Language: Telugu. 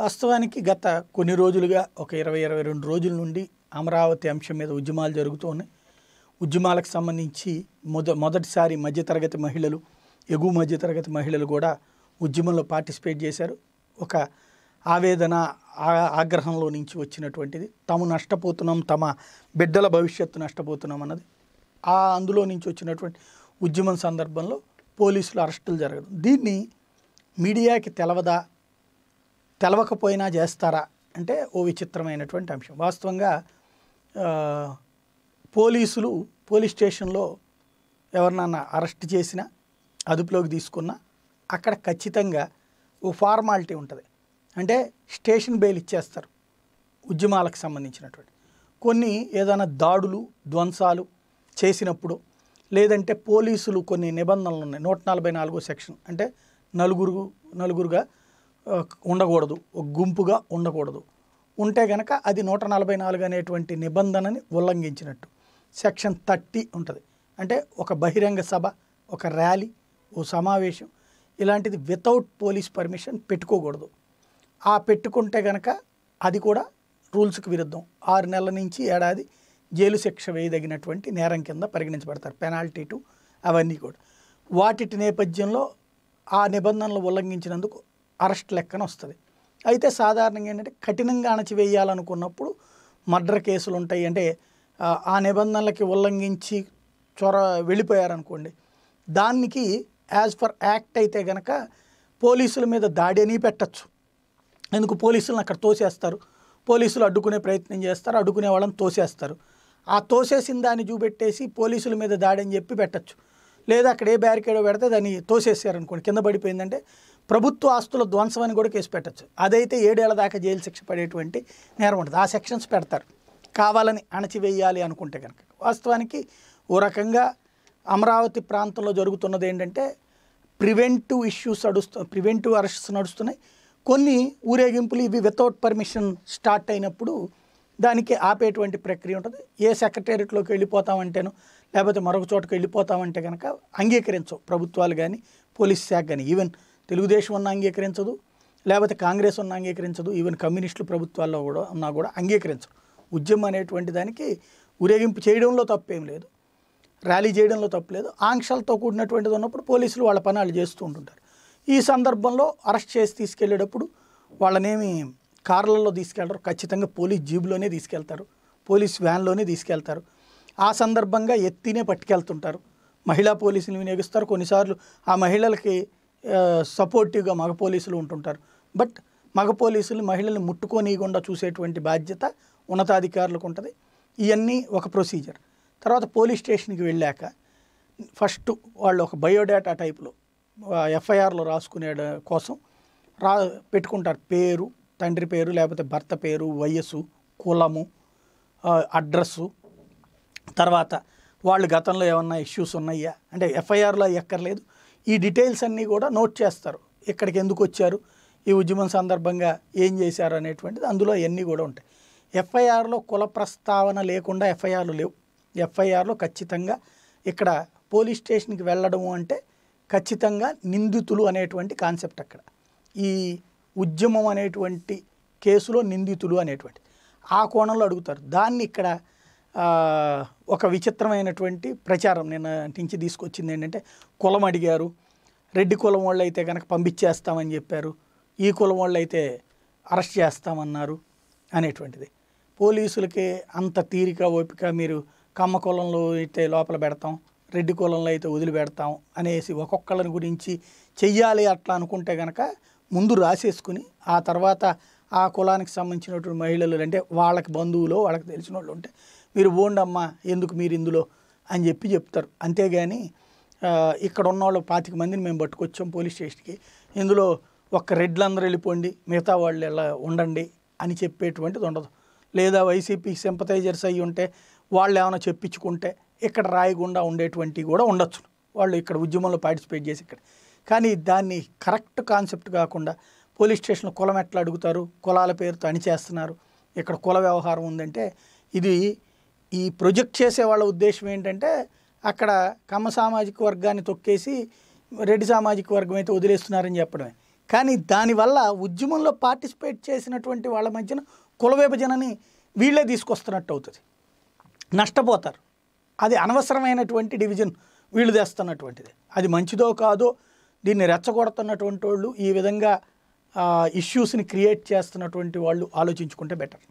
వాస్తవానికి గత కొన్ని రోజులుగా ఒక ఇరవై ఇరవై రెండు రోజుల నుండి అమరావతి అంశం మీద ఉద్యమాలు జరుగుతూ ఉన్నాయి ఉద్యమాలకు సంబంధించి మొద మొదటిసారి మధ్యతరగతి మహిళలు ఎగువ మధ్యతరగతి మహిళలు కూడా ఉద్యమంలో పార్టిసిపేట్ చేశారు ఒక ఆవేదన ఆగ్రహంలో నుంచి వచ్చినటువంటిది తాము నష్టపోతున్నాం తమ బిడ్డల భవిష్యత్తు నష్టపోతున్నాం అన్నది ఆ అందులో నుంచి వచ్చినటువంటి ఉద్యమం సందర్భంలో పోలీసులు అరెస్టులు జరగడం దీన్ని మీడియాకి తెలవదా తెలవకపోయినా చేస్తారా అంటే ఓ విచిత్రమైనటువంటి అంశం వాస్తవంగా పోలీసులు పోలీస్ స్టేషన్లో ఎవరినన్నా అరెస్ట్ చేసినా అదుపులోకి తీసుకున్నా అక్కడ ఖచ్చితంగా ఓ ఫార్మాలిటీ ఉంటుంది అంటే స్టేషన్ బెయిల్ ఇచ్చేస్తారు ఉద్యమాలకు సంబంధించినటువంటి కొన్ని ఏదైనా దాడులు ధ్వంసాలు చేసినప్పుడు లేదంటే పోలీసులు కొన్ని నిబంధనలు ఉన్నాయి నూట నలభై నాలుగో సెక్షన్ అంటే నలుగురు నలుగురుగా ఉండకూడదు ఒక గుంపుగా ఉండకూడదు ఉంటే గనక అది నూట నలభై నాలుగు అనేటువంటి నిబంధనని ఉల్లంఘించినట్టు సెక్షన్ థర్టీ ఉంటుంది అంటే ఒక బహిరంగ సభ ఒక ర్యాలీ ఓ సమావేశం ఇలాంటిది వితౌట్ పోలీస్ పర్మిషన్ పెట్టుకోకూడదు ఆ పెట్టుకుంటే గనక అది కూడా రూల్స్కి విరుద్ధం ఆరు నెలల నుంచి ఏడాది జైలు శిక్ష వేయదగినటువంటి నేరం కింద పరిగణించబడతారు పెనాల్టీ టు అవన్నీ కూడా వాటి నేపథ్యంలో ఆ నిబంధనలు ఉల్లంఘించినందుకు అరెస్ట్ లెక్కన వస్తుంది అయితే సాధారణంగా ఏంటంటే కఠినంగా అణచివేయాలనుకున్నప్పుడు మర్డర్ కేసులు ఉంటాయి అంటే ఆ నిబంధనలకి ఉల్లంఘించి చొర వెళ్ళిపోయారనుకోండి దానికి యాజ్ ఫర్ యాక్ట్ అయితే గనక పోలీసుల మీద దాడి అని పెట్టచ్చు ఎందుకు పోలీసులను అక్కడ తోసేస్తారు పోలీసులు అడ్డుకునే ప్రయత్నం చేస్తారు అడ్డుకునే వాళ్ళని తోసేస్తారు ఆ తోసేసిన దాన్ని చూపెట్టేసి పోలీసుల మీద దాడి అని చెప్పి పెట్టచ్చు లేదా అక్కడ ఏ బ్యారికేడో పెడితే దాన్ని తోసేసారనుకోండి కింద పడిపోయిందంటే ప్రభుత్వ ఆస్తుల అని కూడా కేసు పెట్టచ్చు అదైతే ఏడేళ్ల దాకా జైలు శిక్ష పడేటువంటి నేరం ఉంటుంది ఆ సెక్షన్స్ పెడతారు కావాలని అణచివేయాలి అనుకుంటే కనుక వాస్తవానికి ఓ రకంగా అమరావతి ప్రాంతంలో జరుగుతున్నది ఏంటంటే ప్రివెంటివ్ ఇష్యూస్ నడుస్తు ప్రివెంటివ్ అరెస్ట్స్ నడుస్తున్నాయి కొన్ని ఊరేగింపులు ఇవి వితౌట్ పర్మిషన్ స్టార్ట్ అయినప్పుడు దానికి ఆపేటువంటి ప్రక్రియ ఉంటుంది ఏ సెక్రటేరియట్లోకి వెళ్ళిపోతామంటేనో లేకపోతే మరొక చోటకి వెళ్ళిపోతామంటే కనుక అంగీకరించవు ప్రభుత్వాలు కానీ పోలీస్ శాఖ కానీ ఈవెన్ తెలుగుదేశం అన్న అంగీకరించదు లేకపోతే కాంగ్రెస్ ఉన్న అంగీకరించదు ఈవెన్ కమ్యూనిస్టులు ప్రభుత్వాల్లో కూడా ఉన్నా కూడా అంగీకరించరు ఉద్యమం అనేటువంటి దానికి ఊరేగింపు చేయడంలో తప్పేం లేదు ర్యాలీ చేయడంలో తప్పలేదు ఆంక్షలతో కూడినటువంటిది ఉన్నప్పుడు పోలీసులు వాళ్ళ పనాలు చేస్తూ ఉంటుంటారు ఈ సందర్భంలో అరెస్ట్ చేసి తీసుకెళ్లేటప్పుడు వాళ్ళనేమి కార్లలో తీసుకెళ్తారు ఖచ్చితంగా పోలీస్ జీబులోనే తీసుకెళ్తారు పోలీస్ వ్యాన్లోనే తీసుకెళ్తారు ఆ సందర్భంగా ఎత్తినే పట్టుకెళ్తుంటారు మహిళా పోలీసులు వినియోగిస్తారు కొన్నిసార్లు ఆ మహిళలకి సపోర్టివ్గా మగ పోలీసులు ఉంటుంటారు బట్ మగ పోలీసులు మహిళల్ని ముట్టుకోనియకుండా చూసేటువంటి బాధ్యత ఉన్నతాధికారులకు ఉంటుంది ఇవన్నీ ఒక ప్రొసీజర్ తర్వాత పోలీస్ స్టేషన్కి వెళ్ళాక ఫస్ట్ వాళ్ళు ఒక బయోడేటా టైప్లో ఎఫ్ఐఆర్లో రాసుకునే కోసం రా పెట్టుకుంటారు పేరు తండ్రి పేరు లేకపోతే భర్త పేరు వయస్సు కులము అడ్రస్సు తర్వాత వాళ్ళు గతంలో ఏమన్నా ఇష్యూస్ ఉన్నాయా అంటే ఎఫ్ఐఆర్లో ఎక్కర్లేదు ఈ డీటెయిల్స్ అన్నీ కూడా నోట్ చేస్తారు ఇక్కడికి ఎందుకు వచ్చారు ఈ ఉద్యమం సందర్భంగా ఏం చేశారు అనేటువంటిది అందులో అవన్నీ కూడా ఉంటాయి ఎఫ్ఐఆర్లో కుల ప్రస్తావన లేకుండా ఎఫ్ఐఆర్లు లేవు ఎఫ్ఐఆర్లో ఖచ్చితంగా ఇక్కడ పోలీస్ స్టేషన్కి వెళ్ళడము అంటే ఖచ్చితంగా నిందితులు అనేటువంటి కాన్సెప్ట్ అక్కడ ఈ ఉద్యమం అనేటువంటి కేసులో నిందితులు అనేటువంటి ఆ కోణంలో అడుగుతారు దాన్ని ఇక్కడ ఒక విచిత్రమైనటువంటి ప్రచారం నేను నుంచి తీసుకొచ్చింది ఏంటంటే కులం అడిగారు రెడ్డి కులం వాళ్ళు అయితే కనుక పంపించేస్తామని చెప్పారు ఈ కులం వాళ్ళు అయితే అరెస్ట్ చేస్తామన్నారు అనేటువంటిది పోలీసులకి అంత తీరిక ఓపిక మీరు కమ్మ కులంలో అయితే లోపల పెడతాం రెడ్డి కులంలో అయితే వదిలిపెడతాం అనేసి ఒక్కొక్కళ్ళని గురించి చెయ్యాలి అట్లా అనుకుంటే కనుక ముందు రాసేసుకుని ఆ తర్వాత ఆ కులానికి సంబంధించినటువంటి మహిళలు అంటే వాళ్ళకి బంధువులు వాళ్ళకి తెలిసిన వాళ్ళు ఉంటే మీరు పోండమ్మా ఎందుకు మీరు ఇందులో అని చెప్పి చెప్తారు అంతేగాని ఇక్కడ ఉన్న వాళ్ళు పాతిక మందిని మేము పట్టుకొచ్చాం పోలీస్ స్టేషన్కి ఇందులో ఒక్క రెడ్లు అందరూ వెళ్ళిపోండి మిగతా వాళ్ళు ఎలా ఉండండి అని చెప్పేటువంటిది ఉండదు లేదా వైసీపీ సింపతైజర్స్ అయ్యి ఉంటే వాళ్ళు ఏమైనా చెప్పించుకుంటే ఇక్కడ రాయకుండా ఉండేటువంటివి కూడా ఉండొచ్చు వాళ్ళు ఇక్కడ ఉద్యమంలో పార్టిసిపేట్ చేసి ఇక్కడ కానీ దాన్ని కరెక్ట్ కాన్సెప్ట్ కాకుండా పోలీస్ స్టేషన్లో కులం ఎట్లా అడుగుతారు కులాల పేరుతో చేస్తున్నారు ఇక్కడ కుల వ్యవహారం ఉందంటే ఇది ఈ ప్రొజెక్ట్ చేసే వాళ్ళ ఉద్దేశం ఏంటంటే అక్కడ కమ్మ సామాజిక వర్గాన్ని తొక్కేసి రెడ్డి సామాజిక వర్గం అయితే వదిలేస్తున్నారని చెప్పడమే కానీ దానివల్ల ఉద్యమంలో పార్టిసిపేట్ చేసినటువంటి వాళ్ళ మధ్యన కుల విభజనని వీళ్ళే తీసుకొస్తున్నట్టు అవుతుంది నష్టపోతారు అది అనవసరమైనటువంటి డివిజన్ వీళ్ళు తెస్తున్నటువంటిది అది మంచిదో కాదో దీన్ని రెచ్చగొడుతున్నటువంటి వాళ్ళు ఈ విధంగా ఇష్యూస్ని క్రియేట్ చేస్తున్నటువంటి వాళ్ళు ఆలోచించుకుంటే బెటర్